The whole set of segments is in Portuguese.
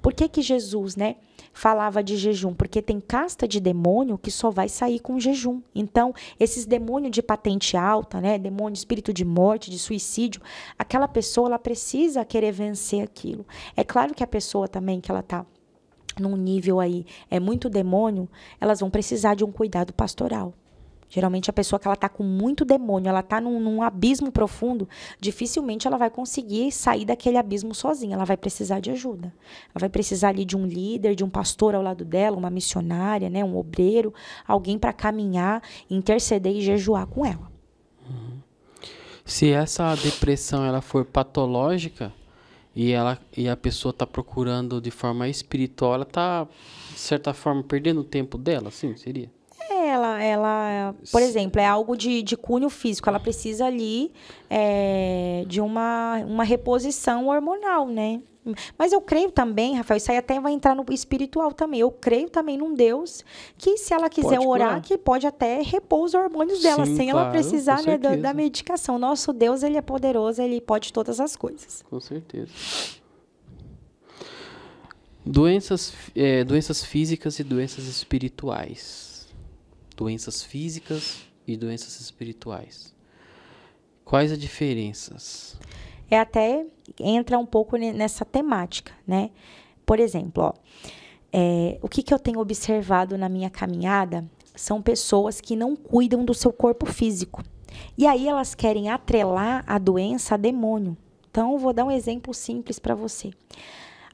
Por que que Jesus, né, falava de jejum? Porque tem casta de demônio que só vai sair com jejum. Então, esses demônios de patente alta, né, demônio espírito de morte, de suicídio, aquela pessoa ela precisa querer vencer aquilo. É claro que a pessoa também que ela tá num nível aí é muito demônio, elas vão precisar de um cuidado pastoral. Geralmente a pessoa que ela está com muito demônio, ela está num, num abismo profundo, dificilmente ela vai conseguir sair daquele abismo sozinha. Ela vai precisar de ajuda. Ela vai precisar ali de um líder, de um pastor ao lado dela, uma missionária, né, um obreiro, alguém para caminhar, interceder e jejuar com ela. Uhum. Se essa depressão ela for patológica, e ela e a pessoa está procurando de forma espiritual, ela tá, de certa forma perdendo o tempo dela, assim, seria? É, ela, ela, por exemplo, é algo de, de cunho físico. Ela precisa ali é, de uma, uma reposição hormonal, né? Mas eu creio também, Rafael, isso aí até vai entrar no espiritual também. Eu creio também num Deus que, se ela quiser pode orar, curar. que pode até repor os hormônios dela, Sim, sem claro, ela precisar né, da, da, medicação. Nosso Deus, ele é poderoso, ele pode todas as coisas. Com certeza. Doenças, é, doenças físicas e doenças espirituais. Doenças físicas e doenças espirituais. Quais as diferenças? é até entra um pouco nessa temática, né? Por exemplo, ó, é, o que, que eu tenho observado na minha caminhada são pessoas que não cuidam do seu corpo físico. E aí elas querem atrelar a doença a demônio. Então, vou dar um exemplo simples para você.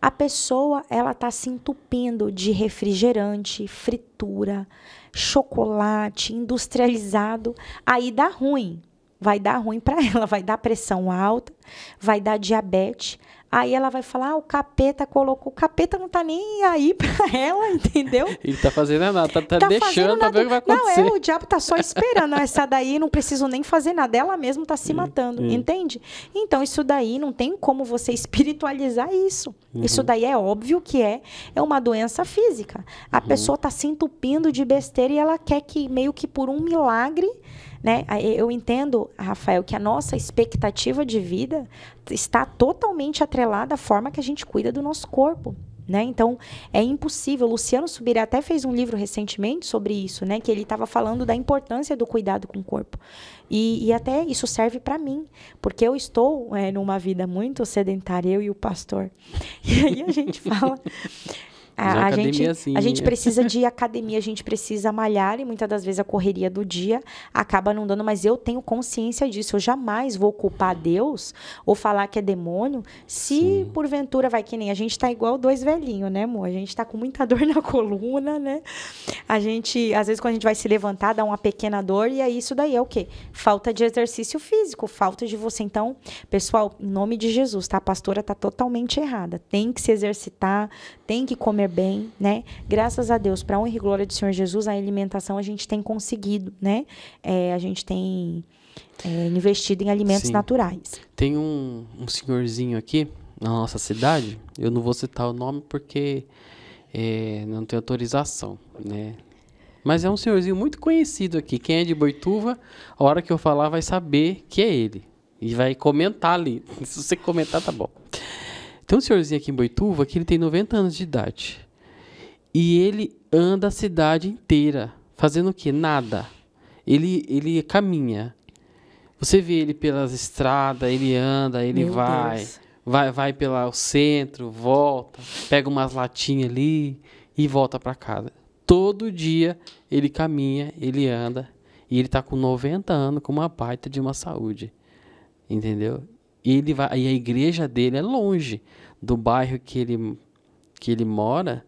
A pessoa ela está se entupindo de refrigerante, fritura, chocolate industrializado, aí dá ruim vai dar ruim para ela, vai dar pressão alta, vai dar diabetes. Aí ela vai falar, ah, o capeta colocou, o capeta não tá nem aí pra ela, entendeu? Ele tá fazendo nada, tá, tá, tá deixando, tá vendo o que vai acontecer. Não, é, o diabo tá só esperando, essa daí não preciso nem fazer nada, ela mesma tá se hum, matando, uhum. entende? Então, isso daí não tem como você espiritualizar isso. Uhum. Isso daí é óbvio que é, é uma doença física. A uhum. pessoa tá se entupindo de besteira e ela quer que, meio que por um milagre, né? Eu entendo, Rafael, que a nossa expectativa de vida está totalmente atrelada à forma que a gente cuida do nosso corpo. Né? Então, é impossível. Luciano Subiré até fez um livro recentemente sobre isso, né? Que ele estava falando da importância do cuidado com o corpo. E, e até isso serve para mim, porque eu estou é, numa vida muito sedentária, eu e o pastor. E aí a gente fala a, a gente, assim. a gente né? precisa de academia, a gente precisa malhar e muitas das vezes a correria do dia acaba não dando, mas eu tenho consciência disso. Eu jamais vou culpar Deus ou falar que é demônio se Sim. porventura vai que nem a gente tá igual dois velhinhos, né, amor? A gente tá com muita dor na coluna, né? A gente, às vezes, quando a gente vai se levantar, dá uma pequena dor e aí isso daí é o quê? Falta de exercício físico, falta de você. Então, pessoal, em nome de Jesus, tá? A pastora tá totalmente errada. Tem que se exercitar, tem que comer bem, né? Graças a Deus, para honra e glória do Senhor Jesus, a alimentação a gente tem conseguido, né? É, a gente tem é, investido em alimentos Sim. naturais. Tem um, um, senhorzinho aqui na nossa cidade, eu não vou citar o nome porque é, não tem autorização, né? Mas é um senhorzinho muito conhecido aqui. Quem é de Boituva, a hora que eu falar vai saber que é ele. E vai comentar ali. Se você comentar, tá bom. Tem um senhorzinho aqui em Boituva que ele tem 90 anos de idade. E ele anda a cidade inteira, fazendo o quê? Nada. Ele, ele caminha. Você vê ele pelas estradas, ele anda, ele Meu vai. Deus. Vai vai pelo centro, volta, pega umas latinhas ali e volta para casa. Todo dia ele caminha, ele anda, e ele tá com 90 anos, com uma baita de uma saúde. Entendeu? E ele vai, e a igreja dele é longe do bairro que ele que ele mora.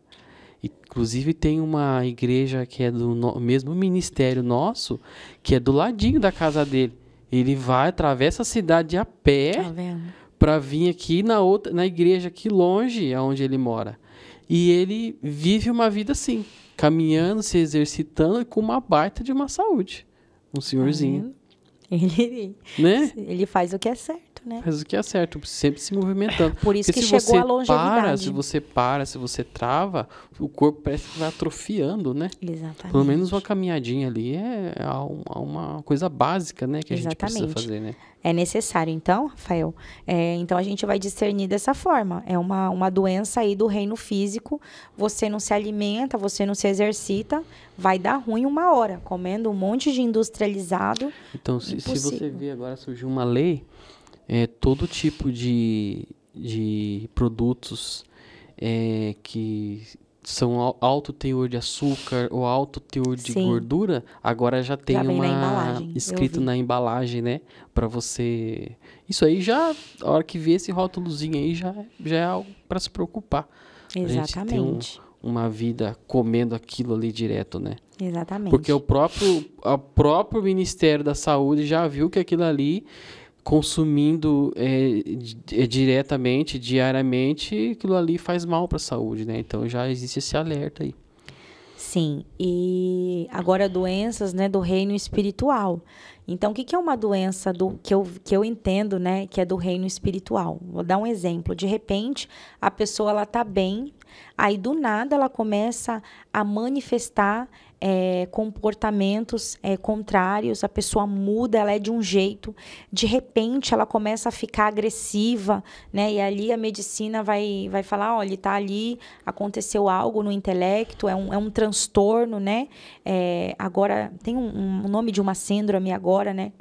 Inclusive tem uma igreja que é do no, mesmo ministério nosso, que é do ladinho da casa dele. Ele vai atravessa a cidade a pé tá para vir aqui na outra na igreja aqui longe aonde ele mora. E ele vive uma vida assim, caminhando, se exercitando e com uma baita de uma saúde. Um senhorzinho. Tá ele, né? ele faz o que é certo certo, né? Faz o que é certo, sempre se movimentando. Por isso Porque que se chegou você a longevidade. Para, se você para, se você trava, o corpo parece que vai atrofiando, né? Exatamente. Pelo menos uma caminhadinha ali é, é, é uma coisa básica, né? Que a Exatamente. gente precisa fazer, né? É necessário, então, Rafael. É, então a gente vai discernir dessa forma. É uma, uma doença aí do reino físico. Você não se alimenta, você não se exercita, vai dar ruim uma hora, comendo um monte de industrializado. Então, se, se você vê agora surgiu uma lei é, todo tipo de, de produtos é, que são alto teor de açúcar ou alto teor de Sim. gordura, agora já tem já uma na escrito na embalagem, né, para você. Isso aí já, a hora que vê esse rótulozinho aí já já é algo para se preocupar. Exatamente uma vida comendo aquilo ali direto, né? Exatamente. Porque o próprio, o próprio Ministério da Saúde já viu que aquilo ali consumindo é, é, diretamente, diariamente, aquilo ali faz mal para a saúde, né? Então já existe esse alerta aí. Sim, e agora doenças né, do reino espiritual. Então, o que, que é uma doença do que eu, que eu entendo né, que é do reino espiritual? Vou dar um exemplo. De repente, a pessoa está bem, Aí do nada ela começa a manifestar é, comportamentos é, contrários, a pessoa muda, ela é de um jeito, de repente ela começa a ficar agressiva, né? E ali a medicina vai, vai falar: olha, tá ali, aconteceu algo no intelecto, é um, é um transtorno, né? É, agora, tem um, um nome de uma síndrome agora, né?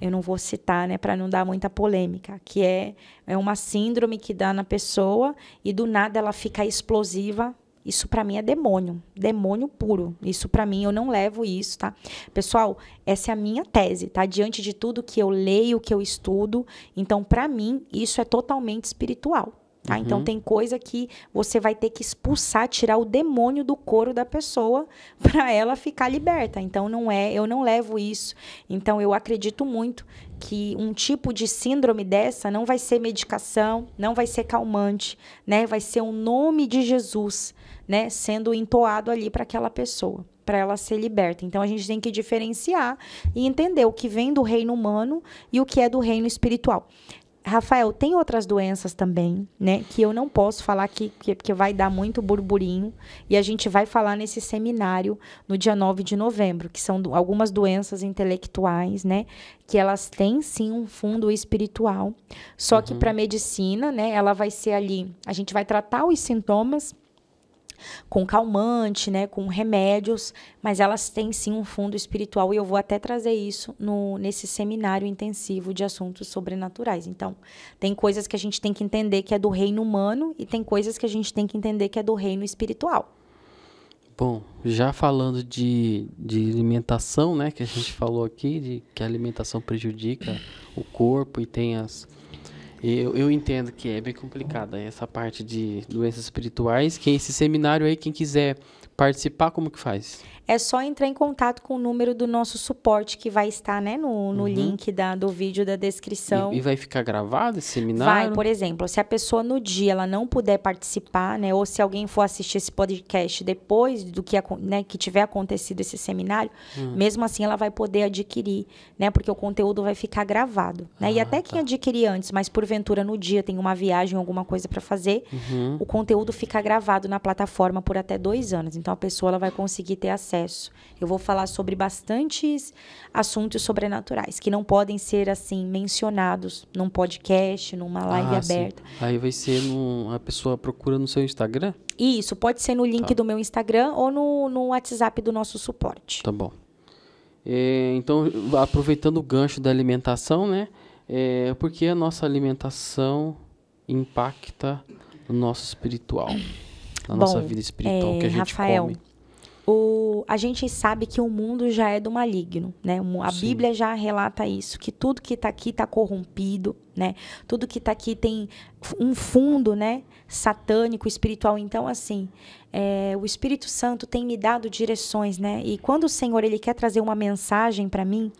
eu não vou citar, né, para não dar muita polêmica, que é, é uma síndrome que dá na pessoa e do nada ela fica explosiva. Isso para mim é demônio, demônio puro. Isso para mim eu não levo isso, tá? Pessoal, essa é a minha tese, tá? Diante de tudo que eu leio, que eu estudo, então para mim isso é totalmente espiritual. Tá? Então, uhum. Então tem coisa que você vai ter que expulsar, tirar o demônio do couro da pessoa para ela ficar liberta. Então não é, eu não levo isso. Então eu acredito muito que um tipo de síndrome dessa não vai ser medicação, não vai ser calmante, né? Vai ser o nome de Jesus, né, sendo entoado ali para aquela pessoa para ela ser liberta. Então a gente tem que diferenciar e entender o que vem do reino humano e o que é do reino espiritual. Rafael, tem outras doenças também, né? Que eu não posso falar aqui, que, porque vai dar muito burburinho. E a gente vai falar nesse seminário no dia 9 de novembro, que são algumas doenças intelectuais, né? Que elas têm sim um fundo espiritual. Só uhum. que para medicina, né? Ela vai ser ali. A gente vai tratar os sintomas com calmante, né, com remédios, mas elas têm sim um fundo espiritual e eu vou até trazer isso no, nesse seminário intensivo de assuntos sobrenaturais. Então, tem coisas que a gente tem que entender que é do reino humano e tem coisas que a gente tem que entender que é do reino espiritual. Bom, já falando de, de alimentação, né, que a gente falou aqui, de que a alimentação prejudica o corpo e tem as, eu, eu entendo que é bem complicada essa parte de doenças espirituais. Que esse seminário aí, quem quiser participar, como que faz? é só entrar em contato com o número do nosso suporte que vai estar né, no, no uhum. link da, do vídeo da descrição. E, e, vai ficar gravado esse seminário? Vai, por exemplo, se a pessoa no dia ela não puder participar, né, ou se alguém for assistir esse podcast depois do que, né, que tiver acontecido esse seminário, uhum. mesmo assim ela vai poder adquirir, né, porque o conteúdo vai ficar gravado. Né? Ah, e até quem tá. adquirir antes, mas porventura no dia tem uma viagem, alguma coisa para fazer, uhum. o conteúdo fica gravado na plataforma por até dois anos. Então a pessoa ela vai conseguir ter acesso processo. Eu vou falar sobre bastantes assuntos sobrenaturais que não podem ser assim mencionados num podcast, numa live ah, aberta. Sim. Aí vai ser no, a pessoa procura no seu Instagram? Isso, pode ser no link tá. do meu Instagram ou no, no WhatsApp do nosso suporte. Tá bom. É, então, aproveitando o gancho da alimentação, né? É, porque a nossa alimentação impacta o nosso espiritual, a nossa vida espiritual é, que a é, gente Rafael, come o, a gente sabe que o mundo já é do maligno, né? A Sim. Bíblia já relata isso, que tudo que está aqui está corrompido, né? Tudo que está aqui tem um fundo, né? Satânico, espiritual. Então, assim, é, o Espírito Santo tem me dado direções, né? E quando o Senhor ele quer trazer uma mensagem para mim,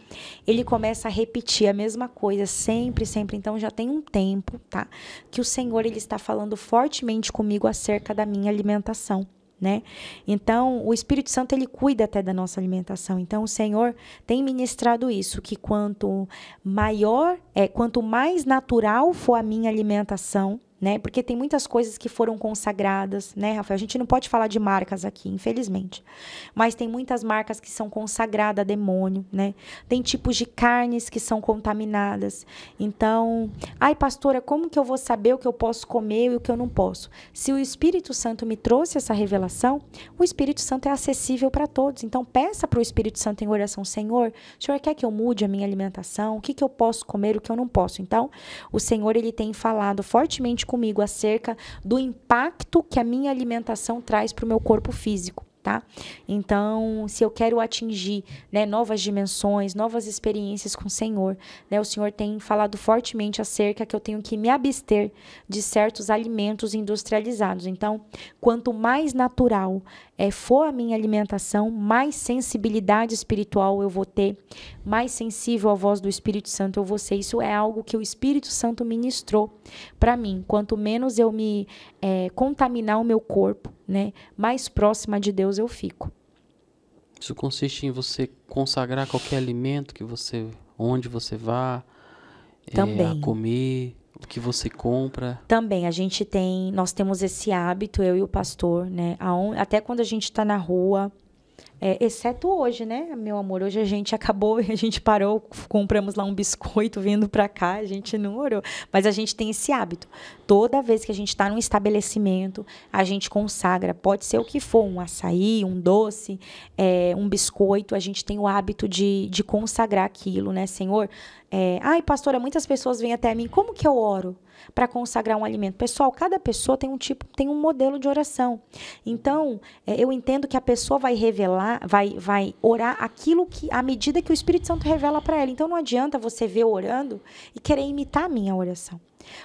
ele começa a repetir a mesma coisa sempre, sempre. Então, já tem um tempo, tá? Que o Senhor ele está falando fortemente comigo acerca da minha alimentação né? Então, o Espírito Santo ele cuida até da nossa alimentação. Então, o Senhor tem ministrado isso que quanto maior é, quanto mais natural for a minha alimentação, né? Porque tem muitas coisas que foram consagradas, né, Rafael? A gente não pode falar de marcas aqui, infelizmente. Mas tem muitas marcas que são consagradas a demônio, né? Tem tipos de carnes que são contaminadas. Então, ai, pastora, como que eu vou saber o que eu posso comer e o que eu não posso? Se o Espírito Santo me trouxe essa revelação, o Espírito Santo é acessível para todos. Então, peça para o Espírito Santo em oração, Senhor, o Senhor quer que eu mude a minha alimentação? O que, que eu posso comer, o que eu não posso? Então, o Senhor, ele tem falado fortemente comigo acerca do impacto que a minha alimentação traz para o meu corpo físico tá? Então, se eu quero atingir né, novas dimensões, novas experiências com o Senhor, né, o Senhor tem falado fortemente acerca que eu tenho que me abster de certos alimentos industrializados. Então, quanto mais natural é, for a minha alimentação, mais sensibilidade espiritual eu vou ter, mais sensível à voz do Espírito Santo eu vou ser. Isso é algo que o Espírito Santo ministrou para mim. Quanto menos eu me é, contaminar o meu corpo, né, mais próxima de Deus eu fico. Isso consiste em você consagrar qualquer alimento que você, onde você vá, é, Também. É, a comer, o que você compra. Também a gente tem, nós temos esse hábito eu e o pastor, né, até quando a gente está na rua, é, exceto hoje, né, meu amor? Hoje a gente acabou, a gente parou, compramos lá um biscoito vindo para cá, a gente não orou. Mas a gente tem esse hábito. Toda vez que a gente está num estabelecimento, a gente consagra, pode ser o que for, um açaí, um doce, é, um biscoito, a gente tem o hábito de, de consagrar aquilo, né, Senhor? É, Ai, pastora, muitas pessoas vêm até mim, como que eu oro? para consagrar um alimento. Pessoal, cada pessoa tem um tipo, tem um modelo de oração. Então, é, eu entendo que a pessoa vai revelar vai, vai orar aquilo que, à medida que o Espírito Santo revela para ela. Então não adianta você ver orando e querer imitar a minha oração.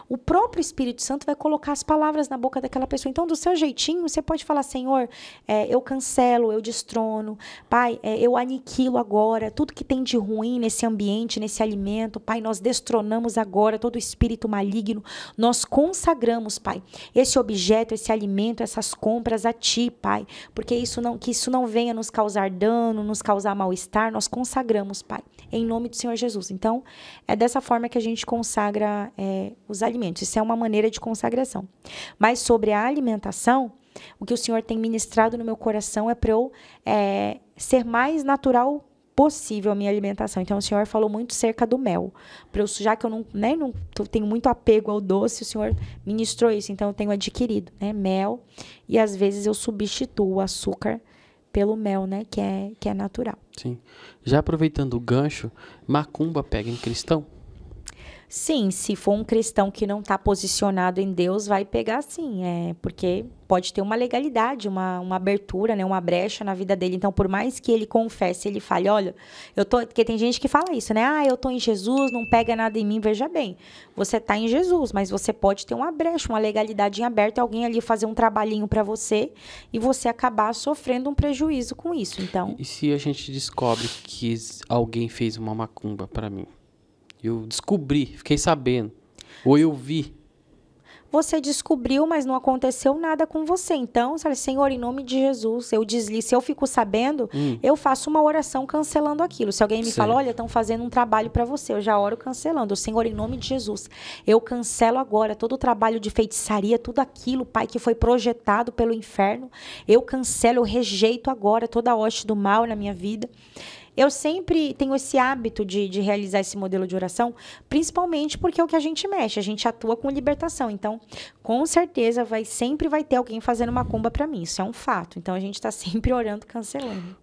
O próprio Espírito Santo vai colocar as palavras na boca daquela pessoa. Então, do seu jeitinho, você pode falar: Senhor, é, eu cancelo, eu destrono, Pai, é, eu aniquilo agora tudo que tem de ruim nesse ambiente, nesse alimento. Pai, nós destronamos agora todo espírito maligno. Nós consagramos, Pai, esse objeto, esse alimento, essas compras a Ti, Pai, porque isso não, que isso não venha nos causar dano, nos causar mal-estar, nós consagramos, Pai, em nome do Senhor Jesus. Então, é dessa forma que a gente consagra é, os alimentos. Isso é uma maneira de consagração. Mas sobre a alimentação, o que o Senhor tem ministrado no meu coração é para eu é, ser mais natural possível a minha alimentação. Então, o Senhor falou muito cerca do mel. eu, já que eu não, né, não tenho muito apego ao doce, o Senhor ministrou isso. Então, eu tenho adquirido né, mel e, às vezes, eu substituo o açúcar pelo mel, né, que é, que é natural. Sim. Já aproveitando o gancho, macumba pega em cristão? Sim, se for um cristão que não está posicionado em Deus, vai pegar sim, é, porque pode ter uma legalidade, uma, uma abertura, né, uma brecha na vida dele. Então, por mais que ele confesse, ele fale, olha, eu tô. Porque tem gente que fala isso, né? Ah, eu tô em Jesus, não pega nada em mim, veja bem. Você tá em Jesus, mas você pode ter uma brecha, uma legalidade em aberto, alguém ali fazer um trabalhinho para você e você acabar sofrendo um prejuízo com isso. Então. E se a gente descobre que alguém fez uma macumba para mim? Eu descobri, fiquei sabendo. Ou eu vi. Você descobriu, mas não aconteceu nada com você. Então, Senhor, em nome de Jesus, eu deslizo. Se eu fico sabendo, hum. eu faço uma oração cancelando aquilo. Se alguém me falar, fala, olha, estão fazendo um trabalho para você, eu já oro cancelando. Senhor, em nome de Jesus, eu cancelo agora todo o trabalho de feitiçaria, tudo aquilo, Pai, que foi projetado pelo inferno. Eu cancelo, eu rejeito agora toda a hoste do mal na minha vida. Eu sempre tenho esse hábito de, de realizar esse modelo de oração, principalmente porque é o que a gente mexe, a gente atua com libertação. Então, com certeza vai sempre vai ter alguém fazendo uma cumba para mim, isso é um fato. Então a gente está sempre orando cancelando.